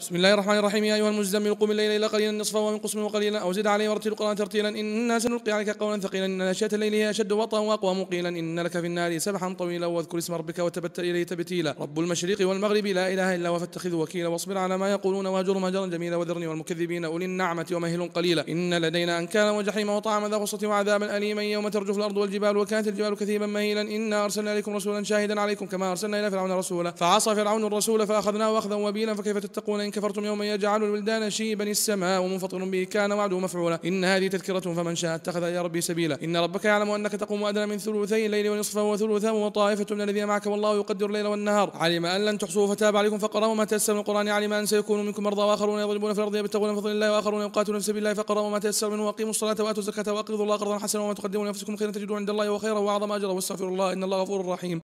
بسم الله الرحمن الرحيم يا ايها المزمل قم الليل الا قليلا نصفه ومن قسم وقليلا او زد عليه ورتل القران ترتيلا انا سنلقي عليك قولا ثقيلا ان ناشئه الليل هي اشد وطئا واقوى مقيلا ان لك في النار سبحا طويلا واذكر اسم ربك وتبتل اليه تبتيلا رب المشرق والمغرب لا اله الا هو فاتخذه وكيلا واصبر على ما يقولون واجر مجرا جميلا وذرني والمكذبين اولي النعمه ومهل قليلا ان لدينا انكالا وجحيما وطعاما ذا غصه وعذابا اليما يوم ترجف الارض والجبال وكانت الجبال كثيبا مهيلا انا ارسلنا اليكم رسولا شاهدا عليكم كما ارسلنا الى فرعون رسولا فعصى فرعون الرسول فاخذناه اخذا وبيلا فكيف تتقون إن كفرتم يوم يجعل الولدان شيبا السماء ومنفطر به كان وعده مفعولا إن هذه تذكرة فمن شاء اتخذ إلى ربي سبيلا إن ربك يعلم أنك تقوم أدنى من ثلثي الليل ونصفه وثلثه وطائفة من الذين معك والله يقدر الليل والنهار علم أن لن تحصوه فتاب عليكم فقرأوا ما تيسر من القرآن علم أن سيكون منكم مرضى وآخرون يضربون في الأرض يبتغون من فضل الله وآخرون يقاتلون في سبيل الله فقرأوا ما تيسر منه وأقيموا الصلاة وآتوا الزكاة وأقرضوا الله قرضا حسنا وما تقدموا لأنفسكم خيرا تجدوا عند الله وخيرا وأعظم أجرا واستغفروا الله إن الله غفور رحيم